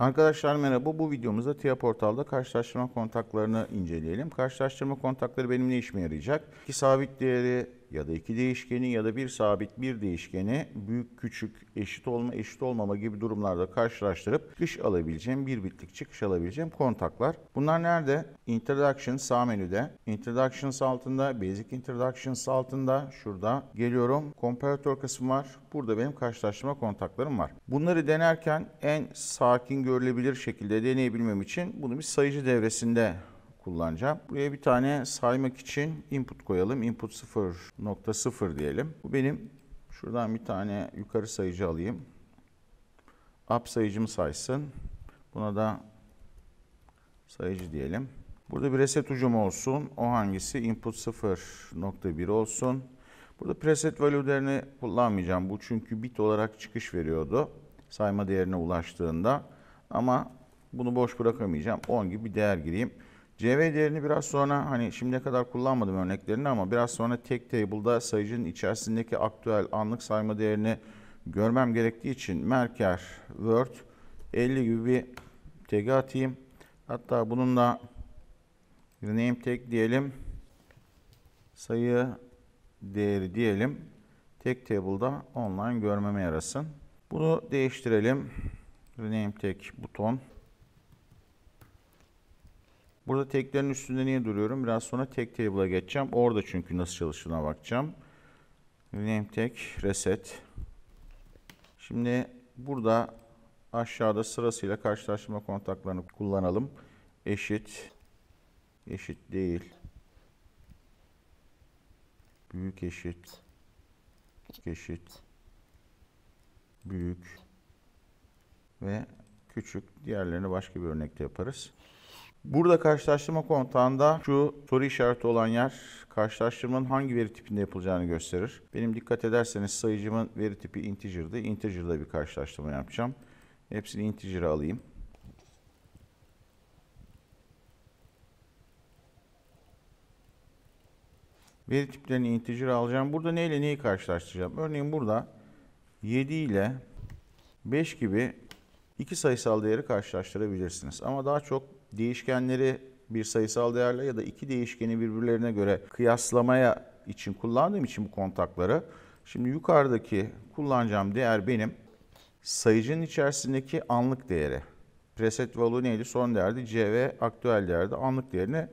Arkadaşlar merhaba. Bu videomuzda TİA Portal'da karşılaştırma kontaklarını inceleyelim. Karşılaştırma kontakları benim ne işime yarayacak? İki sabit değeri ya da iki değişkeni ya da bir sabit bir değişkeni büyük küçük eşit olma eşit olmama gibi durumlarda karşılaştırıp çıkış alabileceğim bir bitlik çıkış alabileceğim kontaklar. Bunlar nerede? Introduction sağ menüde. Introductions altında, Basic Introductions altında şurada geliyorum. Comparatör kısmı var. Burada benim karşılaştırma kontaklarım var. Bunları denerken en sakin görülebilir şekilde deneyebilmem için bunu bir sayıcı devresinde kullanacağım. Buraya bir tane saymak için input koyalım. Input 0.0 diyelim. Bu benim şuradan bir tane yukarı sayıcı alayım. Up sayıcımı saysın. Buna da sayıcı diyelim. Burada bir reset ucum olsun. O hangisi? Input 0.1 olsun. Burada preset value'lerini kullanmayacağım. Bu çünkü bit olarak çıkış veriyordu. Sayma değerine ulaştığında. Ama bunu boş bırakamayacağım. 10 gibi bir değer gireyim. CV değerini biraz sonra hani şimdiye kadar kullanmadım örneklerini ama biraz sonra tek table'da sayıcının içerisindeki aktüel anlık sayma değerini görmem gerektiği için merker word 50 gibi bir tag atayım. Hatta bunun da name tag diyelim. Sayı değeri diyelim. Tek table'da online görmeme yarasın. Bunu değiştirelim. Rename tag buton. Burada teklerin üstünde niye duruyorum? Biraz sonra tek table'a geçeceğim. Orada çünkü nasıl çalıştığına bakacağım. Name tek reset. Şimdi burada aşağıda sırasıyla karşılaştırma kontaklarını kullanalım. Eşit eşit değil. Büyük eşit. eşit. Büyük ve küçük. Diğerlerini başka bir örnekte yaparız. Burada karşılaştırma kontağında şu soru işareti olan yer karşılaştırmanın hangi veri tipinde yapılacağını gösterir. Benim dikkat ederseniz sayıcımın veri tipi integer'dı. Integer'da bir karşılaştırma yapacağım. Hepsini integer'a alayım. Veri tiplerini integer alacağım. Burada neyle neyi karşılaştıracağım? Örneğin burada 7 ile 5 gibi iki sayısal değeri karşılaştırabilirsiniz. Ama daha çok değişkenleri bir sayısal değerle ya da iki değişkeni birbirlerine göre kıyaslamaya için kullandığım için bu kontakları şimdi yukarıdaki kullanacağım değer benim sayıcının içerisindeki anlık değeri. Preset value neydi? Son değerdi. CV aktüel değerdi. Anlık değerini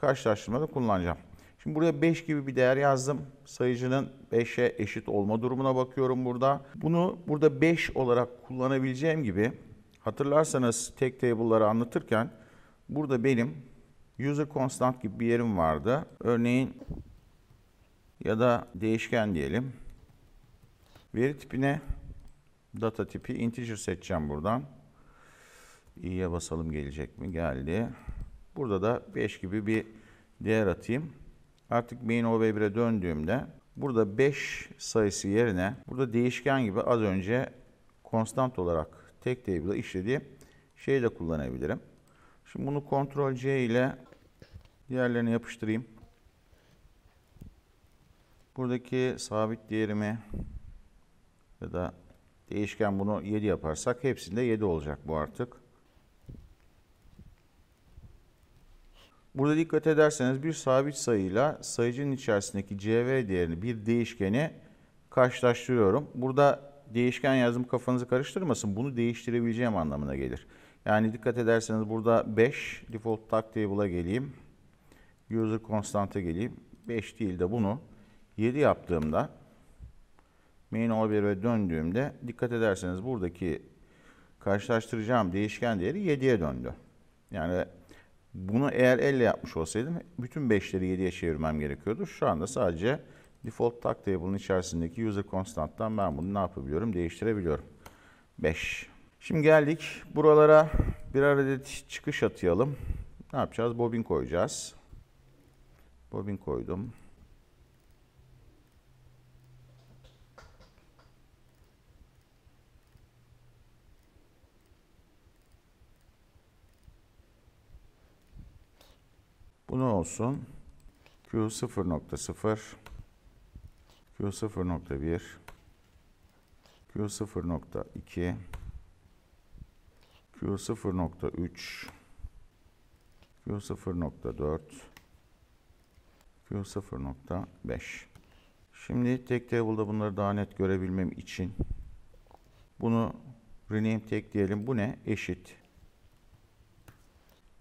karşılaştırmada kullanacağım. Şimdi buraya 5 gibi bir değer yazdım. Sayıcının 5'e eşit olma durumuna bakıyorum burada. Bunu burada 5 olarak kullanabileceğim gibi hatırlarsanız tek table'ları anlatırken Burada benim user constant gibi bir yerim vardı. Örneğin ya da değişken diyelim. Veri tipine data tipi integer seçeceğim buradan. İyiye basalım gelecek mi? Geldi. Burada da 5 gibi bir değer atayım. Artık main OV1'e döndüğümde burada 5 sayısı yerine burada değişken gibi az önce konstant olarak tek table'da işlediği şeyi de kullanabilirim. Şimdi bunu Ctrl C ile diğerlerini yapıştırayım. Buradaki sabit değerimi ya da değişken bunu 7 yaparsak hepsinde 7 olacak bu artık. Burada dikkat ederseniz bir sabit sayıyla sayıcının içerisindeki CV değerini bir değişkeni karşılaştırıyorum. Burada değişken yazım kafanızı karıştırmasın. Bunu değiştirebileceğim anlamına gelir. Yani dikkat ederseniz burada 5 default tag table'a geleyim. User constant'a geleyim. 5 değil de bunu 7 yaptığımda main olabilir'e döndüğümde dikkat ederseniz buradaki karşılaştıracağım değişken değeri 7'ye döndü. Yani bunu eğer elle yapmış olsaydım bütün 5'leri 7'ye çevirmem gerekiyordu. Şu anda sadece default tag table'ın içerisindeki user constant'tan ben bunu ne yapabiliyorum? Değiştirebiliyorum. 5. Şimdi geldik buralara bir adet çıkış atayalım. Ne yapacağız? Bobin koyacağız. Bobin koydum. Bu ne olsun? Q 0.0 Q 0.1 Q 0.2 Q 0.3 Q 0.4 Q 0.5 Şimdi tek table'da bunları daha net görebilmem için bunu rename tek diyelim. Bu ne? Eşit.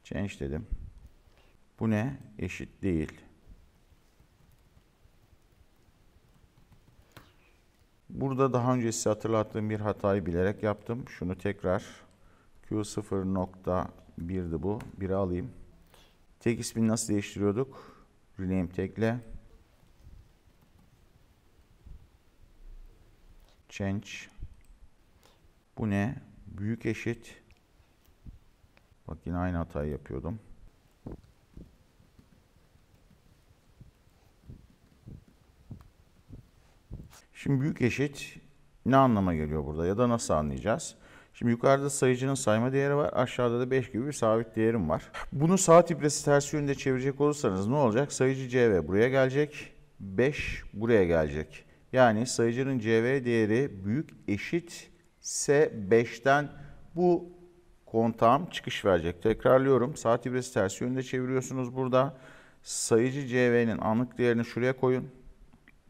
Change dedim. Bu ne? Eşit değil. Burada daha önce size hatırlattığım bir hatayı bilerek yaptım. Şunu tekrar Q0.1'di bu. 1'e alayım. Tek ismini nasıl değiştiriyorduk? Rename tekle. Change. Bu ne? Büyük eşit. Bak yine aynı hatayı yapıyordum. Şimdi büyük eşit ne anlama geliyor burada ya da nasıl anlayacağız? Şimdi yukarıda sayıcının sayma değeri var. Aşağıda da 5 gibi bir sabit değerim var. Bunu saat ibresi ters yönde çevirecek olursanız ne olacak? Sayıcı CV buraya gelecek. 5 buraya gelecek. Yani sayıcının CV değeri büyük eşit S5'ten bu kontağım çıkış verecek. Tekrarlıyorum. Saat ibresi ters yönde çeviriyorsunuz burada. Sayıcı CV'nin anlık değerini şuraya koyun.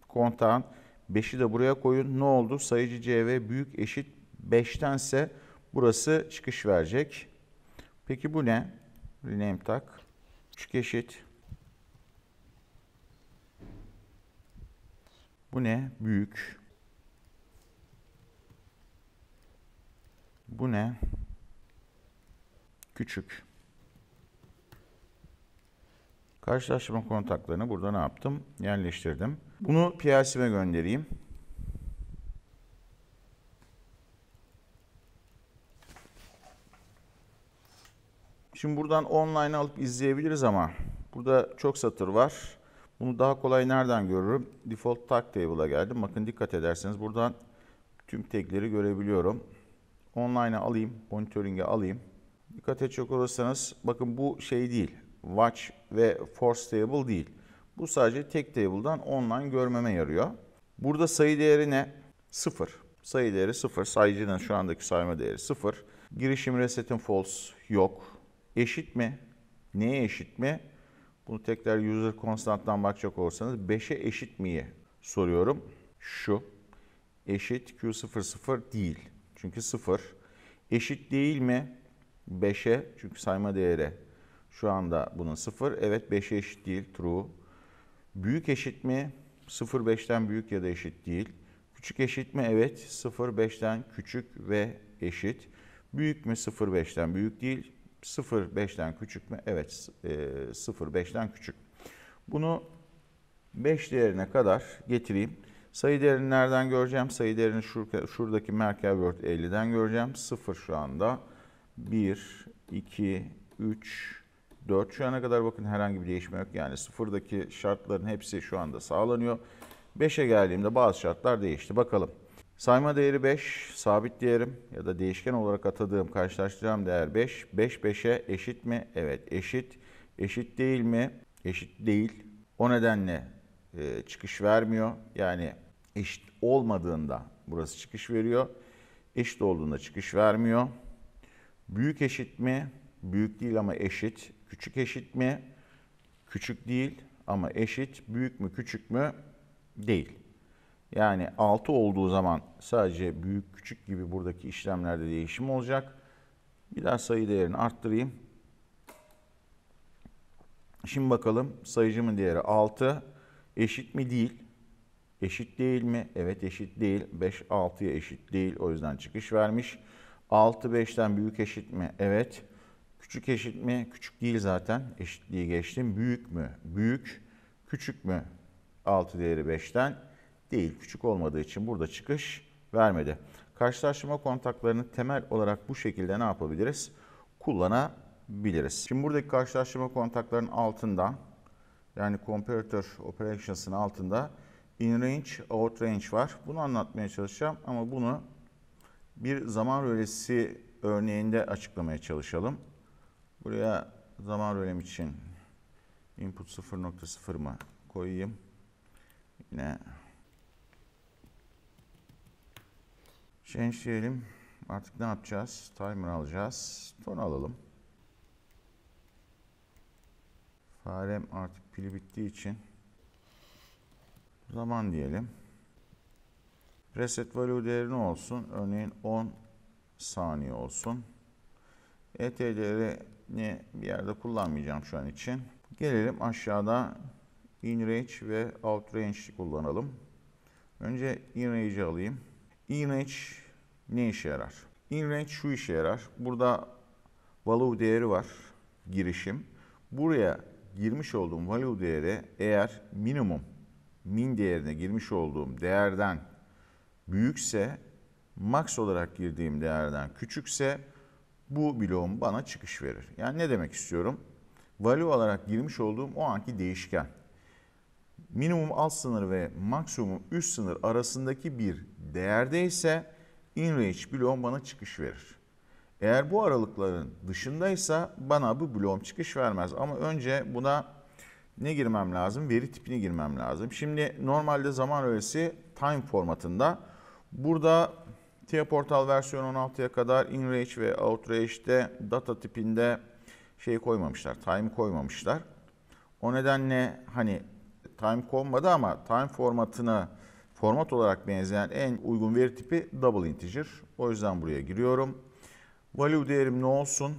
Kontağın 5'i de buraya koyun. Ne oldu? Sayıcı CV büyük eşit 5'tense burası çıkış verecek. Peki bu ne? Rename tak. 3 eşit. Bu ne? Büyük. Bu ne? Küçük. Karşılaştırma kontaklarını burada ne yaptım? Yerleştirdim. Bunu PLC'me göndereyim. Şimdi buradan online alıp izleyebiliriz ama burada çok satır var. Bunu daha kolay nereden görürüm? Default tag table'a geldim. Bakın dikkat ederseniz buradan tüm tagleri görebiliyorum. Online'a alayım, monitoring'e alayım. Dikkat edecek olursanız bakın bu şey değil. Watch ve force table değil. Bu sadece tek table'dan online görmeme yarıyor. Burada sayı değeri ne? Sıfır. Sayı değeri sıfır. Sayıcının şu andaki sayma değeri sıfır. Girişim reset'in false yok eşit mi? Neye eşit mi? Bunu tekrar user constant'tan bakacak olursanız 5'e eşit miye soruyorum. Şu eşit Q00 değil. Çünkü 0. Eşit değil mi? 5'e çünkü sayma değeri şu anda bunun 0. Evet 5'e eşit değil. True. Büyük eşit mi? 0 5'ten büyük ya da eşit değil. Küçük eşit mi? Evet. 0 5'ten küçük ve eşit. Büyük mü? 0 5'ten büyük değil. 0,5'ten küçük mü? Evet, e, 0,5'ten küçük. Bunu 5 değerine kadar getireyim. Sayı değerini nereden göreceğim? Sayı değerini şuradaki Merkel Word 50'den göreceğim. 0 şu anda. 1, 2, 3, 4 şu ana kadar bakın herhangi bir değişme yok. Yani sıfırdaki şartların hepsi şu anda sağlanıyor. 5'e geldiğimde bazı şartlar değişti. Bakalım. Sayma değeri 5, sabit diyelim ya da değişken olarak atadığım karşılaştıracağım değer 5. 5 5'e eşit mi? Evet eşit. Eşit değil mi? Eşit değil. O nedenle e, çıkış vermiyor. Yani eşit olmadığında burası çıkış veriyor. Eşit olduğunda çıkış vermiyor. Büyük eşit mi? Büyük değil ama eşit. Küçük eşit mi? Küçük değil ama eşit. Büyük mü küçük mü? Değil. Yani 6 olduğu zaman sadece büyük küçük gibi buradaki işlemlerde değişim olacak. Bir daha sayı değerini arttırayım. Şimdi bakalım sayıcımın değeri 6 eşit mi değil. Eşit değil mi? Evet eşit değil. 5 6'ya eşit değil. O yüzden çıkış vermiş. 6 5'ten büyük eşit mi? Evet. Küçük eşit mi? Küçük değil zaten. Eşitliği geçtim. Büyük mü? Büyük. Küçük mü? 6 değeri 5'ten değil. Küçük olmadığı için burada çıkış vermedi. Karşılaştırma kontaklarını temel olarak bu şekilde ne yapabiliriz? Kullanabiliriz. Şimdi buradaki karşılaştırma kontaklarının altında yani comparator operations'ın altında in range, out range var. Bunu anlatmaya çalışacağım ama bunu bir zaman rölesi örneğinde açıklamaya çalışalım. Buraya zaman rölem için input 0.0 mı koyayım? Yine Change diyelim. Artık ne yapacağız? Timer alacağız. Ton alalım. Farem artık pili bittiği için zaman diyelim. Reset value değeri ne olsun? Örneğin 10 saniye olsun. ET değerini bir yerde kullanmayacağım şu an için. Gelelim aşağıda in range ve out outrange kullanalım. Önce in inrange'i alayım. In range ne işe yarar? Inrange şu işe yarar. Burada value değeri var. Girişim. Buraya girmiş olduğum value değeri eğer minimum min değerine girmiş olduğum değerden büyükse max olarak girdiğim değerden küçükse bu bloğum bana çıkış verir. Yani ne demek istiyorum? Value olarak girmiş olduğum o anki değişken. Minimum alt sınır ve maksimum üst sınır arasındaki bir değerde ise inrange bloğum bana çıkış verir. Eğer bu aralıkların dışındaysa bana bu bloğum çıkış vermez. Ama önce buna ne girmem lazım? Veri tipini girmem lazım. Şimdi normalde zaman öğesi time formatında. Burada TIA Portal versiyon 16'ya kadar inRange ve OutRange'de data tipinde şey koymamışlar, time koymamışlar. O nedenle hani time konmadı ama time formatını format olarak benzeyen en uygun veri tipi double integer. O yüzden buraya giriyorum. Value değerim ne olsun?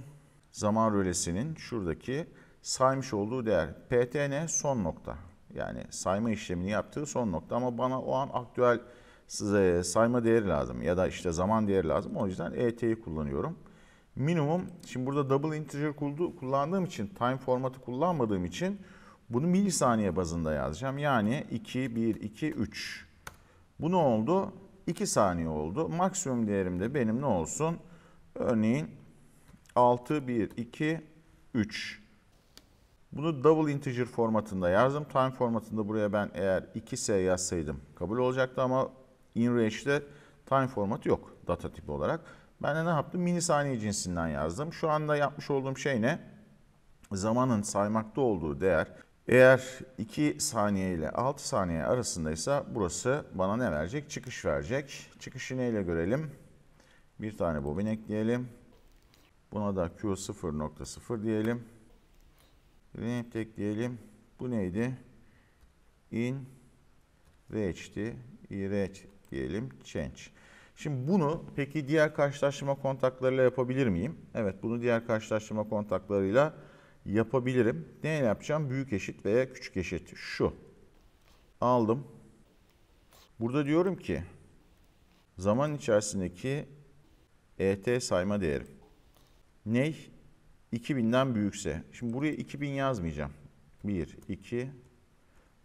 Zaman rölesinin şuradaki saymış olduğu değer. PTN son nokta. Yani sayma işlemini yaptığı son nokta ama bana o an aktüel size sayma değeri lazım ya da işte zaman değeri lazım. O yüzden ET'yi kullanıyorum. Minimum, şimdi burada double integer kullandığım için, time formatı kullanmadığım için bunu milisaniye bazında yazacağım. Yani 2, 1, 2, 3. Bu ne oldu? 2 saniye oldu. Maksimum değerim de benim ne olsun? Örneğin 6, 1, 2, 3. Bunu double integer formatında yazdım. Time formatında buraya ben eğer 2S yazsaydım kabul olacaktı ama InRage'de time format yok data tipi olarak. Ben de ne yaptım? Minisaniye cinsinden yazdım. Şu anda yapmış olduğum şey ne? Zamanın saymakta olduğu değer eğer 2 saniye ile 6 saniye arasındaysa burası bana ne verecek? Çıkış verecek. Çıkışı neyle görelim? Bir tane bobin ekleyelim. Buna da Q0.0 diyelim. Renep ekleyelim. Bu neydi? In reach'ti. Reach diyelim. Change. Şimdi bunu peki diğer karşılaştırma kontaklarıyla yapabilir miyim? Evet bunu diğer karşılaştırma kontaklarıyla yapabilirim yapabilirim. Ne yapacağım? Büyük eşit veya küçük eşit. Şu. Aldım. Burada diyorum ki zaman içerisindeki ET sayma değeri. Ney? 2000'den büyükse. Şimdi buraya 2000 yazmayacağım. 1, 2,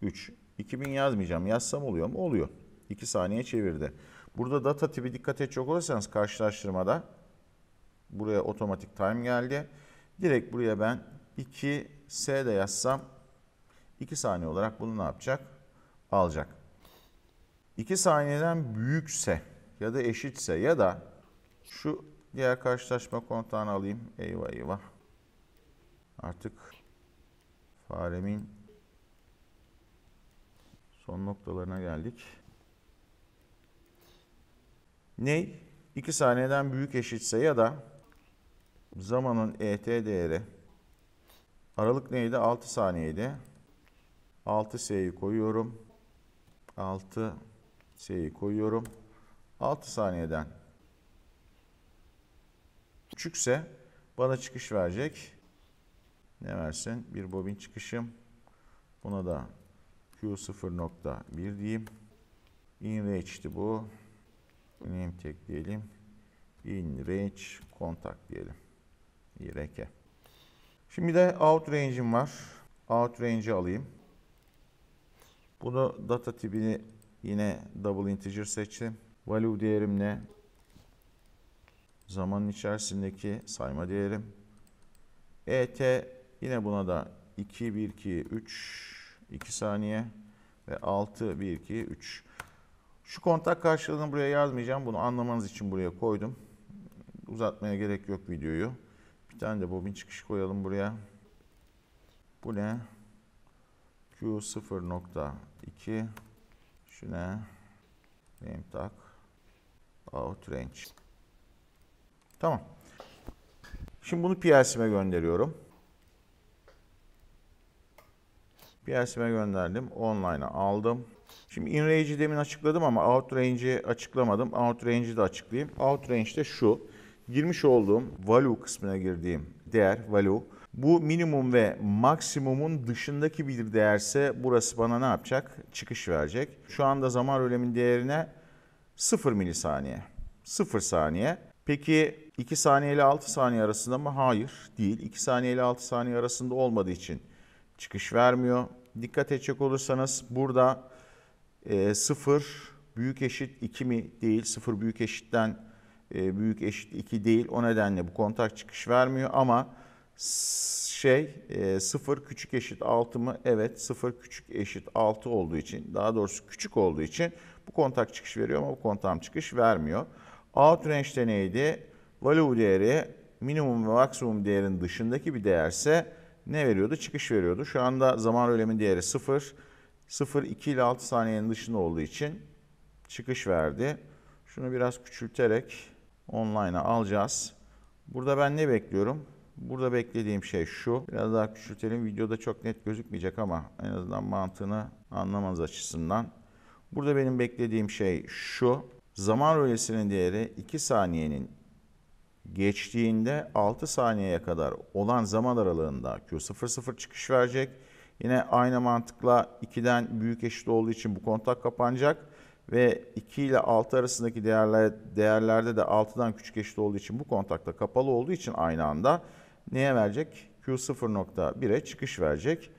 3. 2000 yazmayacağım. Yazsam oluyor mu? Oluyor. 2 saniye çevirdi. Burada data tipi dikkat edecek olursanız karşılaştırmada buraya otomatik time geldi. Direkt buraya ben 2S de yazsam 2 saniye olarak bunu ne yapacak? Alacak. 2 saniyeden büyükse ya da eşitse ya da şu diğer karşılaşma kontağını alayım. Eyvah eyvah. Artık faremin son noktalarına geldik. Ney? 2 saniyeden büyük eşitse ya da zamanın ET değeri Aralık neydi? 6 saniyeydi. 6S'yi koyuyorum. 6S'yi koyuyorum. 6 saniyeden küçükse bana çıkış verecek. Ne versin? Bir bobin çıkışım. Buna da Q0.1 diyeyim. In range'ti bu. Name tag diyelim. In range contact diyelim. YRK. Şimdi de out range'im var. Out range'i alayım. Bunu data tipini yine double integer seçtim. Value değerim ne? Zaman içerisindeki sayma değerim. ET yine buna da 2, 1, 2, 3, 2 saniye ve 6, 1, 2, 3. Şu kontak karşılığını buraya yazmayacağım. Bunu anlamanız için buraya koydum. Uzatmaya gerek yok videoyu. Bir tane de bobin çıkışı koyalım buraya. Bu ne? Q0.2 Şu ne? Name tag Out range. Tamam. Şimdi bunu PLC'me gönderiyorum. PLC'me gönderdim. Online'a aldım. Şimdi in range'i demin açıkladım ama out range'i açıklamadım. Out range'i de açıklayayım. Out range de şu girmiş olduğum value kısmına girdiğim değer value bu minimum ve maksimumun dışındaki bir değerse burası bana ne yapacak? Çıkış verecek. Şu anda zaman ölemin değerine 0 milisaniye. 0 saniye. Peki 2 saniye ile 6 saniye arasında mı? Hayır değil. 2 saniye ile 6 saniye arasında olmadığı için çıkış vermiyor. Dikkat edecek olursanız burada e, büyük eşit 2 mi değil 0 büyük eşitten e, büyük eşit 2 değil. O nedenle bu kontak çıkış vermiyor ama şey e, 0 küçük eşit 6 mı? Evet 0 küçük eşit 6 olduğu için daha doğrusu küçük olduğu için bu kontak çıkış veriyor ama bu kontam çıkış vermiyor. Out range'de neydi? Value değeri minimum ve maksimum değerin dışındaki bir değerse ne veriyordu? Çıkış veriyordu. Şu anda zaman rölemin değeri 0. 0 2 ile 6 saniyenin dışında olduğu için çıkış verdi. Şunu biraz küçülterek online'a alacağız. Burada ben ne bekliyorum? Burada beklediğim şey şu. Biraz daha küçültelim. Videoda çok net gözükmeyecek ama en azından mantığını anlamanız açısından. Burada benim beklediğim şey şu. Zaman rölesinin değeri 2 saniyenin geçtiğinde 6 saniyeye kadar olan zaman aralığında Q00 çıkış verecek. Yine aynı mantıkla 2'den büyük eşit olduğu için bu kontak kapanacak ve 2 ile 6 arasındaki değerler, değerlerde de 6'dan küçük eşit olduğu için bu kontakta kapalı olduğu için aynı anda neye verecek? Q0.1'e çıkış verecek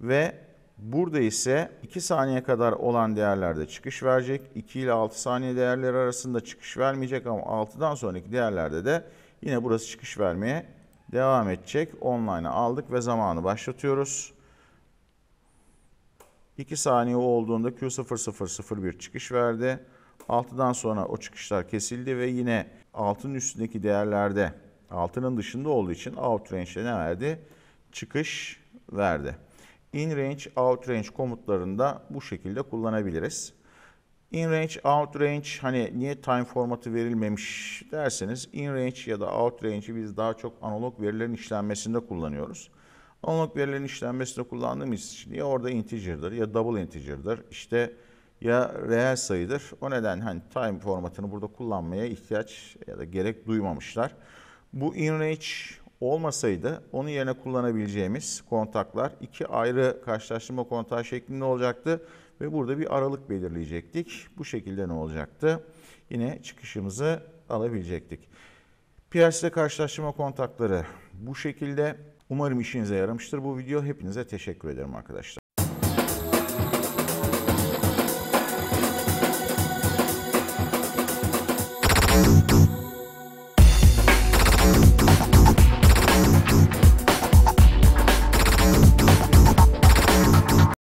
ve burada ise 2 saniye kadar olan değerlerde çıkış verecek. 2 ile 6 saniye değerleri arasında çıkış vermeyecek ama 6'dan sonraki değerlerde de yine burası çıkış vermeye devam edecek. Online'ı aldık ve zamanı başlatıyoruz. 2 saniye olduğunda Q0001 çıkış verdi. 6'dan sonra o çıkışlar kesildi ve yine altın üstündeki değerlerde altının dışında olduğu için out range'de ne verdi? Çıkış verdi. In range, out range komutlarında bu şekilde kullanabiliriz. In range, out range hani niye time formatı verilmemiş derseniz in range ya da out range'i biz daha çok analog verilerin işlenmesinde kullanıyoruz. Onluk verilerin işlenmesinde kullandığımız için ya orada integer'dır ya double integer'dır. işte ya reel sayıdır. O neden hani time formatını burada kullanmaya ihtiyaç ya da gerek duymamışlar. Bu inRange olmasaydı onun yerine kullanabileceğimiz kontaklar iki ayrı karşılaştırma kontağı şeklinde olacaktı ve burada bir aralık belirleyecektik. Bu şekilde ne olacaktı? Yine çıkışımızı alabilecektik. Pierce'le karşılaştırma kontakları bu şekilde Umarım işinize yaramıştır bu video. Hepinize teşekkür ederim arkadaşlar.